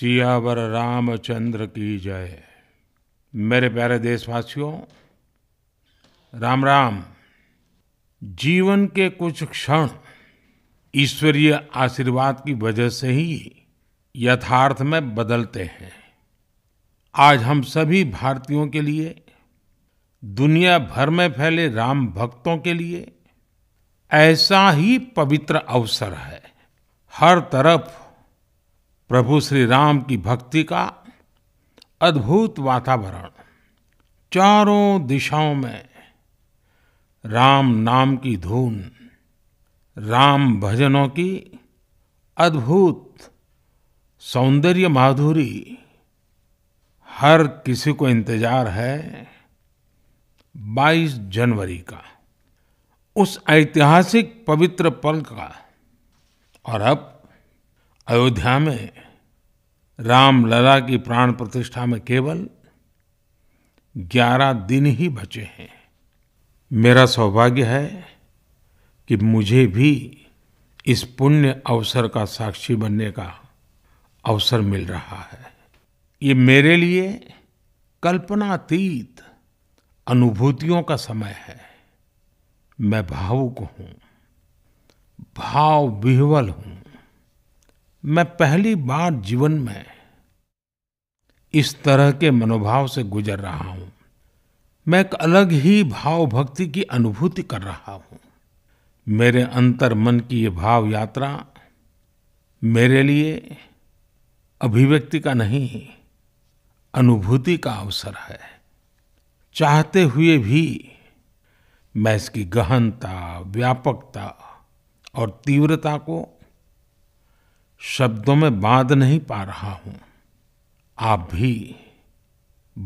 सियावर रामचंद्र की जय मेरे प्यारे देशवासियों राम राम जीवन के कुछ क्षण ईश्वरीय आशीर्वाद की वजह से ही यथार्थ में बदलते हैं आज हम सभी भारतीयों के लिए दुनिया भर में फैले राम भक्तों के लिए ऐसा ही पवित्र अवसर है हर तरफ प्रभु श्री राम की भक्ति का अद्भुत वातावरण चारों दिशाओं में राम नाम की धून राम भजनों की अद्भुत सौंदर्य माधुरी हर किसी को इंतजार है 22 जनवरी का उस ऐतिहासिक पवित्र पल का और अब अयोध्या में राम लला की प्राण प्रतिष्ठा में केवल ग्यारह दिन ही बचे हैं मेरा सौभाग्य है कि मुझे भी इस पुण्य अवसर का साक्षी बनने का अवसर मिल रहा है ये मेरे लिए कल्पनातीत अनुभूतियों का समय है मैं भावुक हूँ भाव विह्वल हूँ मैं पहली बार जीवन में इस तरह के मनोभाव से गुजर रहा हूं मैं एक अलग ही भाव भक्ति की अनुभूति कर रहा हूं मेरे अंतर मन की ये भाव यात्रा मेरे लिए अभिव्यक्ति का नहीं अनुभूति का अवसर है चाहते हुए भी मैं इसकी गहनता व्यापकता और तीव्रता को शब्दों में बांध नहीं पा रहा हूं आप भी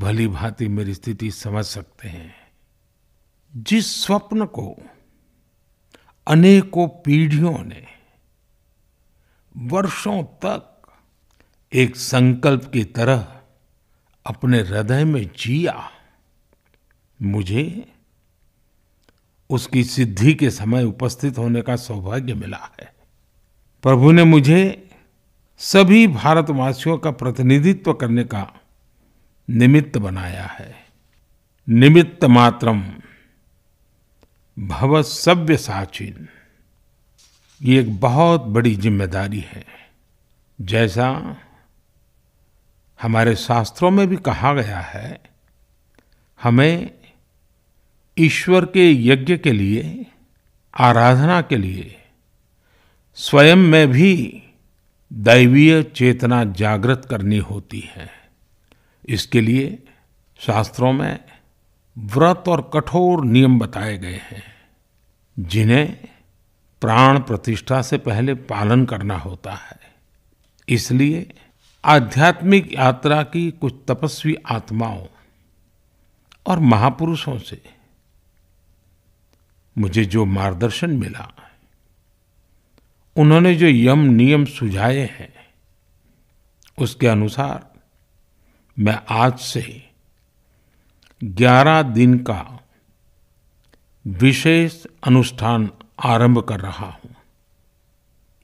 भली भांति मेरी स्थिति समझ सकते हैं जिस स्वप्न को अनेकों पीढ़ियों ने वर्षों तक एक संकल्प की तरह अपने हृदय में जिया मुझे उसकी सिद्धि के समय उपस्थित होने का सौभाग्य मिला है प्रभु ने मुझे सभी भारतवासियों का प्रतिनिधित्व करने का निमित्त बनाया है निमित्त मात्रम भव सभ्य साचिन ये एक बहुत बड़ी जिम्मेदारी है जैसा हमारे शास्त्रों में भी कहा गया है हमें ईश्वर के यज्ञ के लिए आराधना के लिए स्वयं में भी दैवीय चेतना जागृत करनी होती है इसके लिए शास्त्रों में व्रत और कठोर नियम बताए गए हैं जिन्हें प्राण प्रतिष्ठा से पहले पालन करना होता है इसलिए आध्यात्मिक यात्रा की कुछ तपस्वी आत्माओं और महापुरुषों से मुझे जो मार्गदर्शन मिला उन्होंने जो यम नियम सुझाए हैं उसके अनुसार मैं आज से 11 दिन का विशेष अनुष्ठान आरंभ कर रहा हूं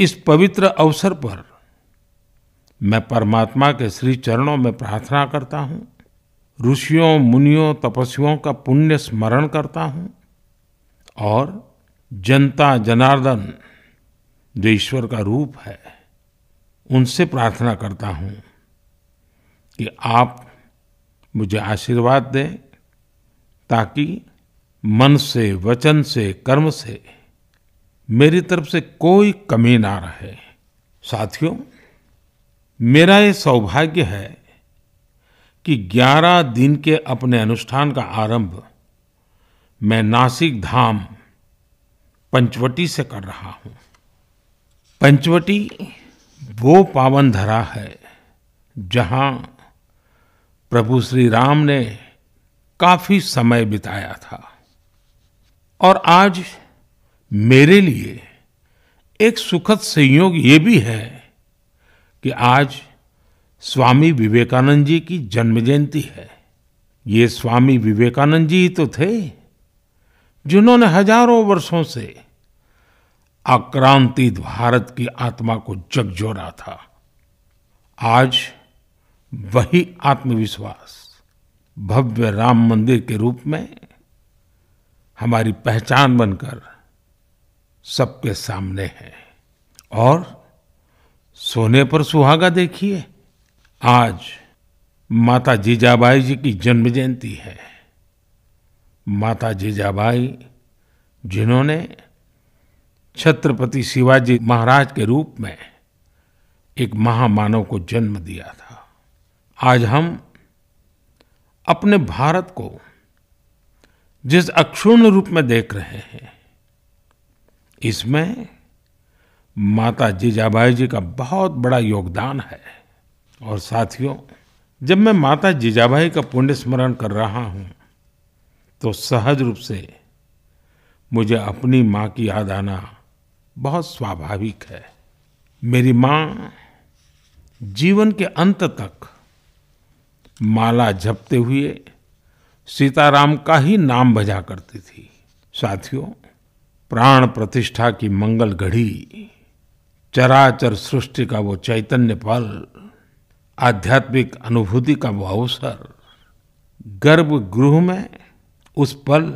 इस पवित्र अवसर पर मैं परमात्मा के श्री चरणों में प्रार्थना करता हूं ऋषियों मुनियों तपस्वियों का पुण्य स्मरण करता हूं और जनता जनार्दन जो ईश्वर का रूप है उनसे प्रार्थना करता हूँ कि आप मुझे आशीर्वाद दें ताकि मन से वचन से कर्म से मेरी तरफ से कोई कमी ना रहे साथियों मेरा ये सौभाग्य है कि 11 दिन के अपने अनुष्ठान का आरंभ मैं नासिक धाम पंचवटी से कर रहा हूँ पंचवटी वो पावन धरा है जहाँ प्रभु श्री राम ने काफी समय बिताया था और आज मेरे लिए एक सुखद संयोग ये भी है कि आज स्वामी विवेकानंद जी की जन्म जयंती है ये स्वामी विवेकानंद जी ही तो थे जिन्होंने हजारों वर्षों से आक्रांतित भारत की आत्मा को जगजोरा था आज वही आत्मविश्वास भव्य राम मंदिर के रूप में हमारी पहचान बनकर सबके सामने है और सोने पर सुहागा देखिए आज माता जीजाबाई जी की जन्म जयंती है माता जीजाबाई जिन्होंने छत्रपति शिवाजी महाराज के रूप में एक महामानव को जन्म दिया था आज हम अपने भारत को जिस अक्षुण रूप में देख रहे हैं इसमें माता जीजाबाई जी का बहुत बड़ा योगदान है और साथियों जब मैं माता जीजाबाई का पुण्य स्मरण कर रहा हूं तो सहज रूप से मुझे अपनी माँ की याद आना बहुत स्वाभाविक है मेरी माँ जीवन के अंत तक माला जपते हुए सीताराम का ही नाम बजा करती थी साथियों प्राण प्रतिष्ठा की मंगल घड़ी चराचर सृष्टि का वो चैतन्य पल आध्यात्मिक अनुभूति का वो अवसर गर्भ गृह में उस पल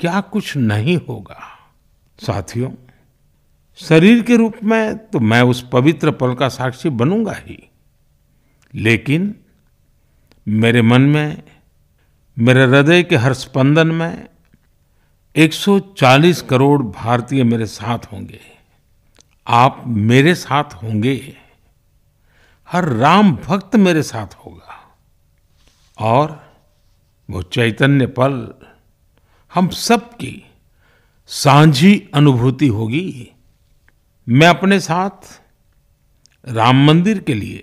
क्या कुछ नहीं होगा साथियों शरीर के रूप में तो मैं उस पवित्र पल का साक्षी बनूंगा ही लेकिन मेरे मन में मेरे हृदय के हर स्पंदन में 140 करोड़ भारतीय मेरे साथ होंगे आप मेरे साथ होंगे हर राम भक्त मेरे साथ होगा और वो चैतन्य पल हम सब की सांझी अनुभूति होगी मैं अपने साथ राम मंदिर के लिए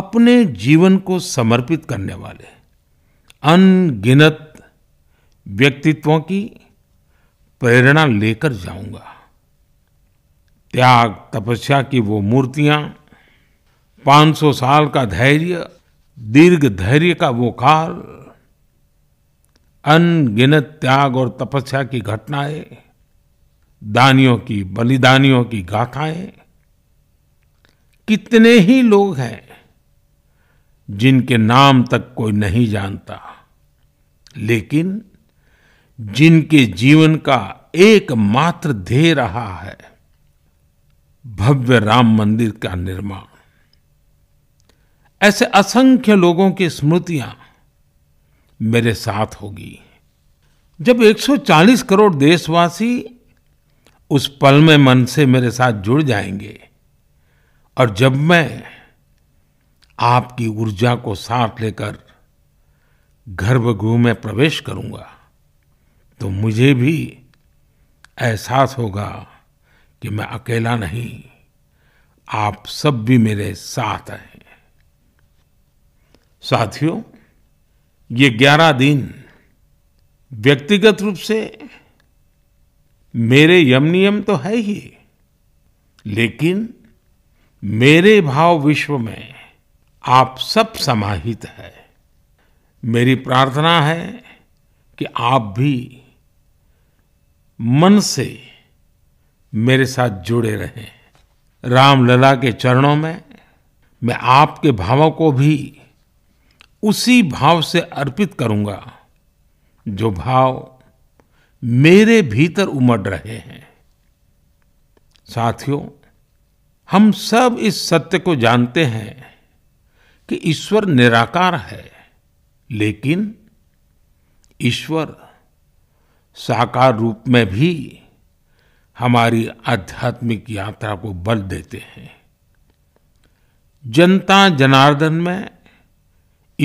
अपने जीवन को समर्पित करने वाले अनगिनत व्यक्तित्वों की प्रेरणा लेकर जाऊंगा त्याग तपस्या की वो मूर्तियां 500 साल का धैर्य दीर्घ धैर्य का वो काल अनगिनत त्याग और तपस्या की घटनाएं दानियों की बलिदानियों की गाथाएं कितने ही लोग हैं जिनके नाम तक कोई नहीं जानता लेकिन जिनके जीवन का एकमात्र ध्येय रहा है भव्य राम मंदिर का निर्माण ऐसे असंख्य लोगों की स्मृतियां मेरे साथ होगी जब 140 करोड़ देशवासी उस पल में मन से मेरे साथ जुड़ जाएंगे और जब मैं आपकी ऊर्जा को साथ लेकर गर्भगृह में प्रवेश करूंगा तो मुझे भी एहसास होगा कि मैं अकेला नहीं आप सब भी मेरे साथ हैं साथियों ये ग्यारह दिन व्यक्तिगत रूप से मेरे यम नियम तो है ही लेकिन मेरे भाव विश्व में आप सब समाहित है मेरी प्रार्थना है कि आप भी मन से मेरे साथ जुड़े रहें रामलला के चरणों में मैं आपके भावों को भी उसी भाव से अर्पित करूंगा जो भाव मेरे भीतर उमड़ रहे हैं साथियों हम सब इस सत्य को जानते हैं कि ईश्वर निराकार है लेकिन ईश्वर साकार रूप में भी हमारी आध्यात्मिक यात्रा को बल देते हैं जनता जनार्दन में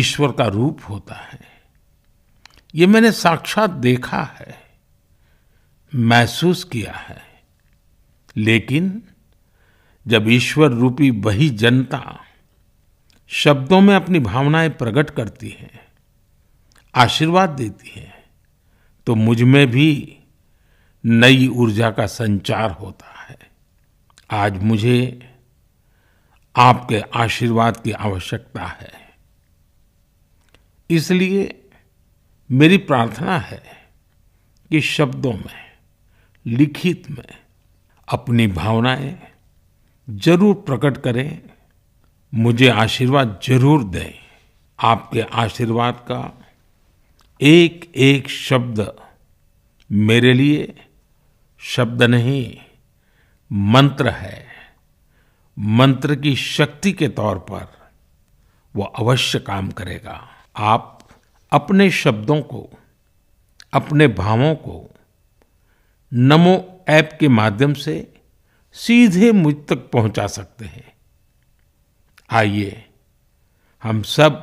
ईश्वर का रूप होता है ये मैंने साक्षात देखा है महसूस किया है लेकिन जब ईश्वर रूपी वही जनता शब्दों में अपनी भावनाएं प्रकट करती है आशीर्वाद देती है तो मुझ में भी नई ऊर्जा का संचार होता है आज मुझे आपके आशीर्वाद की आवश्यकता है इसलिए मेरी प्रार्थना है कि शब्दों में लिखित में अपनी भावनाएं जरूर प्रकट करें मुझे आशीर्वाद जरूर दें आपके आशीर्वाद का एक एक शब्द मेरे लिए शब्द नहीं मंत्र है मंत्र की शक्ति के तौर पर वो अवश्य काम करेगा आप अपने शब्दों को अपने भावों को नमो ऐप के माध्यम से सीधे मुझ तक पहुंचा सकते हैं आइए हम सब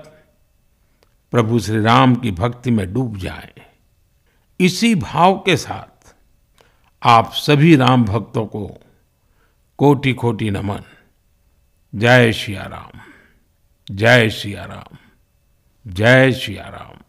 प्रभु श्री राम की भक्ति में डूब जाएं। इसी भाव के साथ आप सभी राम भक्तों को कोटि कोटि नमन जय श्रिया राम जय श्रिया राम जय श्रिया राम